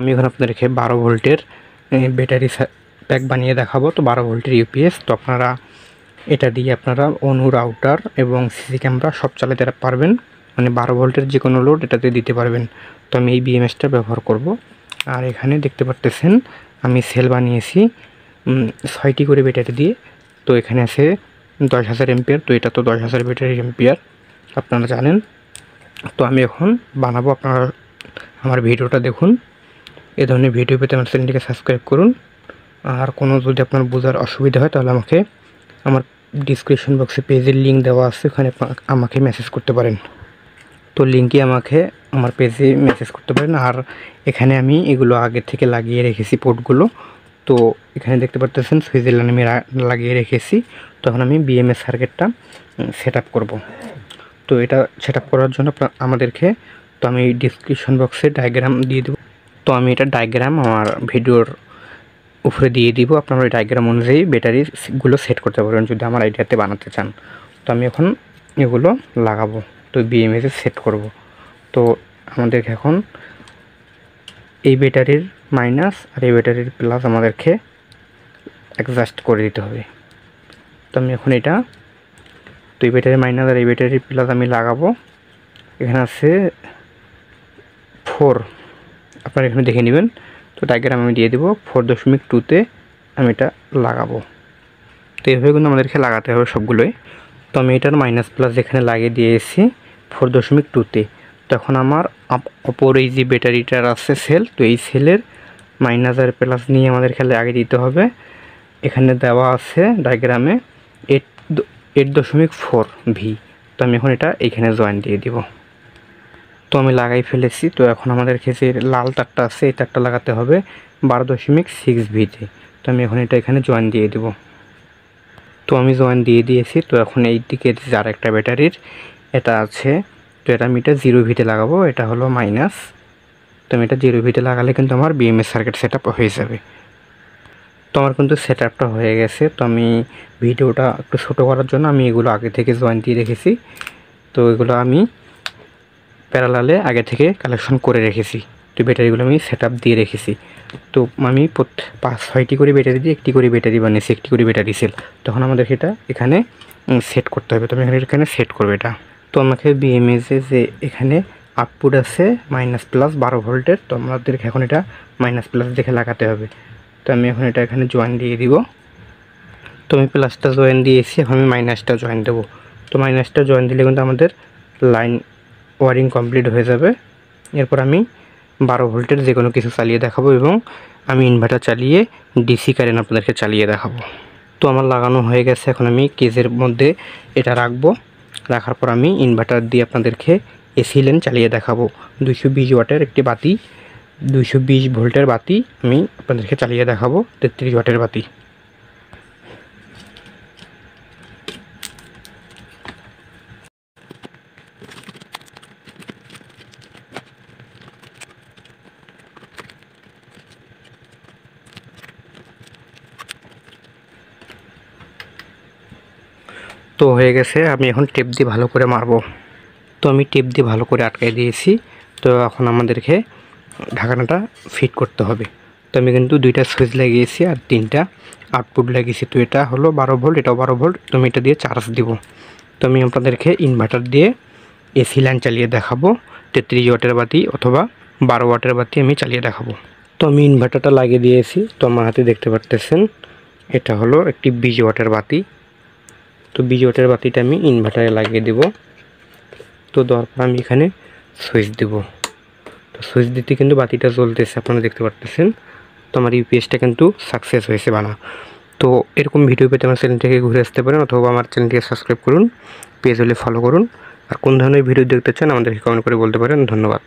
আমি এখন আপনাদেরকে বারো ভোল্টের ব্যাটারি প্যাক বানিয়ে দেখাবো তো বারো ভোল্টের ইউপিএস তো আপনারা এটা দিয়ে আপনারা অনু রাউটার এবং সিসি ক্যামেরা সব চালাতে পারবেন মানে বারো ভোল্টের যে কোনো লোড এটাতে দিতে পারবেন তো আমি এই বিএমএসটা ব্যবহার করব আর এখানে দেখতে পারতেছেন আমি সেল বানিয়েছি ছয়টি করে ব্যাটারি দিয়ে তো এখানে আছে দশ হাজার এম্পিয়ার তো এটা তো দশ হাজার ব্যাটারি এম্পিয়ার আপনারা জানেন তো আমি এখন বানাবো আপনারা আমার ভিডিওটা দেখুন এ ধরনের ভিডিও পেতে আমার চ্যানেলটিকে সাবস্ক্রাইব করুন আর কোনো যদি আপনার বোঝার অসুবিধা হয় তাহলে আমাকে আমার ডিসক্রিপশন বক্সে পেজের লিঙ্ক দেওয়া আছে ওখানে আমাকে মেসেজ করতে পারেন তো লিঙ্কে আমাকে আমার পেজে মেসেজ করতে পারেন আর এখানে আমি এগুলো আগে থেকে লাগিয়ে রেখেছি পোর্টগুলো তো এখানে দেখতে পারতেছেন সুইজারল্যান্ড আমি লাগিয়ে রেখেছি তখন আমি বিএমএস সার্কেটটা সেট আপ করবো তো এটা সেট করার জন্য আমাদেরকে তো আমি ডিসক্রিপশন বক্সে ডায়াগ্রাম দিয়ে দেবো তো আমি এটা ডায়াগ্রাম আমার ভিডিওর উপরে দিয়ে দিব আপনারা ওই ডায়াগ্রাম অনুযায়ী ব্যাটারিগুলো সেট করতে পারবেন যদি আমার আইডিয়াতে বানাতে চান তো আমি এখন এগুলো লাগাবো তো বিএমএসে সেট করব তো আমাদেরকে এখন এই ব্যাটারির মাইনাস আর এই ব্যাটারির প্লাস আমাদেরকে অ্যাডজাস্ট করে দিতে হবে তো আমি এখন এটা তো এই ব্যাটারির মাইনাস আর এই ব্যাটারির প্লাস আমি লাগাবো এখানে আছে ফোর আপনারা এখানে দেখে নেবেন তো ডায়গ্রাম আমি দিয়ে দেবো ফোর দশমিক টুতে আমি এটা লাগাবো তো এইভাবে কিন্তু আমাদেরকে লাগাতে হবে সবগুলোই তো আমি এটার মাইনাস প্লাস এখানে লাগিয়ে দিয়ে এসেছি ফোর দশমিক টুতে তখন আমার অপর এই যে ব্যাটারিটার আছে সেল তো এই সেলের মাইনাস আর প্লাস নিয়ে আমাদের খেলে আগে দিতে হবে এখানে দেওয়া আছে ডায়গ্রামে এইট এইট দশমিক ফোর ভি তো আমি এখন এটা এখানে জয়েন দিয়ে দিব তো আমি লাগাই ফেলেছি তো এখন আমাদের যে লাল তারটা আছে এই তারটা লাগাতে হবে বারো দশমিক সিক্স ভিতে তো আমি এখন এটা এখানে জয়েন দিয়ে দেব তো আমি জয়েন দিয়ে দিয়েছি তো এখন এই দিকে যার একটা ব্যাটারির এটা আছে তো এটা আমি এটা জিরো ভিতে লাগাবো এটা হলো মাইনাস তো আমি এটা জিরো ভিতে লাগালে কিন্তু আমার বিএমএস সার্কিট সেট হয়ে যাবে তো আমার কিন্তু সেট হয়ে গেছে তো আমি ভিডিওটা একটু ছোটো করার জন্য আমি এগুলো আগে থেকে জয়েন দিয়ে রেখেছি তো এগুলো আমি প্যারালালে আগে থেকে কালেকশন করে রেখেছি তো ব্যাটারিগুলো আমি সেট দিয়ে রেখেছি তো আমি পাঁচ ছয়টি করে ব্যাটারি দিয়ে একটি করে ব্যাটারি বানিয়েছি একটি করে ব্যাটারি সেল তখন আমাদের এটা এখানে সেট করতে হবে তুমি এখানে সেট করবে এটা তো আমাকে বিএমএসে যে এখানে আপপুট আছে মাইনাস প্লাস বারো ভোল্টের তো আমাদের এখন এটা মাইনাস প্লাস দেখে লাগাতে হবে তো আমি এখন এটা এখানে জয়েন দিয়ে দিব তো আমি প্লাসটা জয়েন দিয়েছি এখন আমি মাইনাসটা জয়েন দেবো তো মাইনাসটা জয়েন দিলে কিন্তু আমাদের লাইন ওয়ারিং কমপ্লিট হয়ে যাবে এরপর আমি বারো ভোল্টের যে কোনো কিছু চালিয়ে দেখাবো এবং আমি ইনভার্টার চালিয়ে ডিসি কারেন্ট আপনাদেরকে চালিয়ে দেখাবো তো আমার লাগানো হয়ে গেছে এখন আমি কেজের মধ্যে এটা রাখবো রাখার পর আমি ইনভার্টার দিয়ে আপনাদেরকে এসি লেন চালিয়ে দেখাবো দুইশো বিশ ওয়াটের একটি বাতি দুইশো বিশ ভোল্টের বাতি আমি আপনাদেরকে চালিয়ে দেখাবো তেত্রিশ ওয়াটের বাতি তো হয়ে গেছে আমি এখন টেপ দিয়ে ভালো করে মারবো তো আমি টেপ দিয়ে ভালো করে আটকাই দিয়েছি তো এখন আমাদেরকে ঢাকানাটা ফিট করতে হবে তো আমি কিন্তু দুইটা সুইচ লাগিয়েছি আর তিনটা আউটপুট লাগিয়েছি তো এটা হলো বারো ভোল্ট এটাও বারো ভোল্ট তো আমি এটা দিয়ে চার্জ দিব তো আমি আপনাদেরকে ইনভার্টার দিয়ে এসি লাইন চালিয়ে দেখাবো তেত্রিশ ওয়াটের বাতি অথবা বারো ওয়াটের বাতি আমি চালিয়ে দেখাবো তো আমি ইনভার্টারটা লাগিয়ে দিয়েছি তো আমার হাতে দেখতে পারতেছেন এটা হলো একটি বিশ ওয়াটের বাতি তো বিজয়টার বাতিটা আমি ইনভার্টারে লাগিয়ে দেব তো দরকার আমি এখানে সুইচ দেব তো সুইচ দিতে কিন্তু বাতিটা চলতেছে আপনারা দেখতে পারতেছেন তো আমার ইউপিএসটা কিন্তু সাকসেস হয়েছে বানা তো এরকম ভিডিও পেতে আমার চ্যানেলটিকে ঘুরে আসতে পারেন অথবা আমার চ্যানেলটিকে সাবস্ক্রাইব করুন পেজ হলে ফলো করুন আর কোন ধরনের ভিডিও দেখতে চান আমাদেরকে কমেন্ট করে বলতে পারেন ধন্যবাদ